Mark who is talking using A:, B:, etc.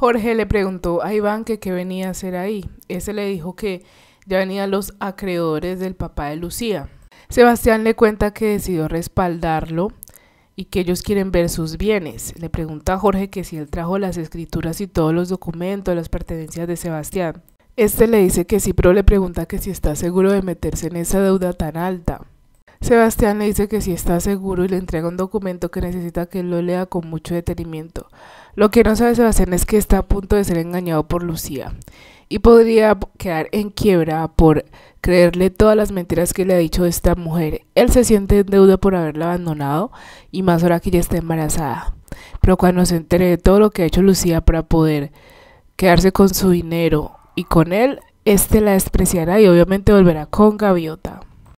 A: Jorge le preguntó a Iván que qué venía a hacer ahí. Ese le dijo que ya venían los acreedores del papá de Lucía. Sebastián le cuenta que decidió respaldarlo y que ellos quieren ver sus bienes. Le pregunta a Jorge que si él trajo las escrituras y todos los documentos, las pertenencias de Sebastián. Este le dice que sí, pero le pregunta que si está seguro de meterse en esa deuda tan alta. Sebastián le dice que si está seguro y le entrega un documento que necesita que él lo lea con mucho detenimiento. Lo que no sabe Sebastián es que está a punto de ser engañado por Lucía y podría quedar en quiebra por creerle todas las mentiras que le ha dicho esta mujer. Él se siente en deuda por haberla abandonado y más ahora que ya está embarazada. Pero cuando se entere de todo lo que ha hecho Lucía para poder quedarse con su dinero y con él, este la despreciará y obviamente volverá con Gaviota.